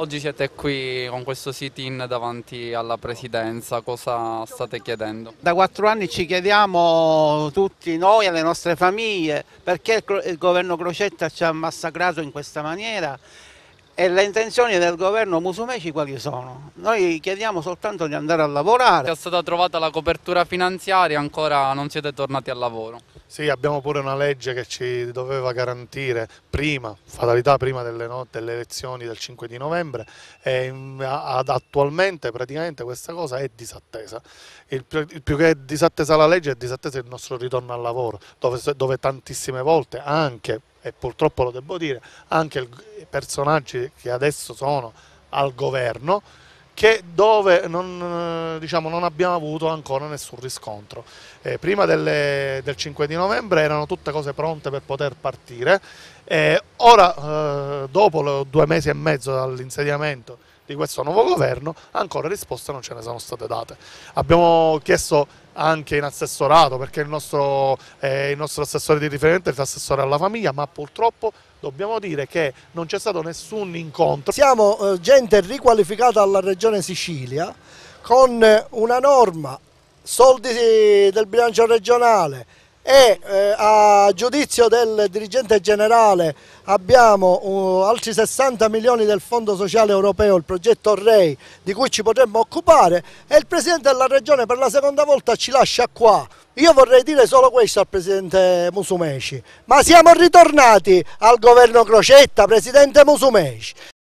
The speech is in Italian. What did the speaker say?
Oggi siete qui con questo sit-in davanti alla Presidenza, cosa state chiedendo? Da quattro anni ci chiediamo tutti noi alle nostre famiglie perché il, governo Crocetta ci ha massacrato in questa maniera e le intenzioni del governo Musumeci quali sono? Noi chiediamo soltanto di andare a lavorare. È stata trovata la copertura finanziaria, ancora non siete tornati al lavoro. Sì, abbiamo pure una legge che ci doveva garantire prima, fatalità prima delle, no, delle elezioni del 5 di novembre e attualmente praticamente questa cosa è disattesa. Il più, il più, che è disattesa la legge è disattesa il nostro ritorno al lavoro, dove, dove tantissime volte anche e purtroppo lo devo dire, anche il, personaggi che adesso sono al governo, che dove non, diciamo, non abbiamo avuto ancora nessun riscontro. Eh, prima delle, del 5 di novembre erano tutte cose pronte per poter partire, eh, ora eh, dopo due mesi e mezzo dall'insediamento di questo nuovo governo, ancora risposte non ce ne sono state date. Abbiamo chiesto anche in assessorato, perché il nostro, eh, il nostro assessore di riferimento è l'assessore alla famiglia, ma purtroppo dobbiamo dire che non c'è stato nessun incontro. Siamo eh, gente riqualificata alla regione Sicilia con una norma, soldi eh, del bilancio regionale, e eh, a giudizio del dirigente generale abbiamo uh, altri 60 milioni del Fondo Sociale Europeo, il progetto REI, di cui ci potremmo occupare e il Presidente della Regione per la seconda volta ci lascia qua. Io vorrei dire solo questo al Presidente Musumeci, ma siamo ritornati al governo Crocetta, Presidente Musumeci.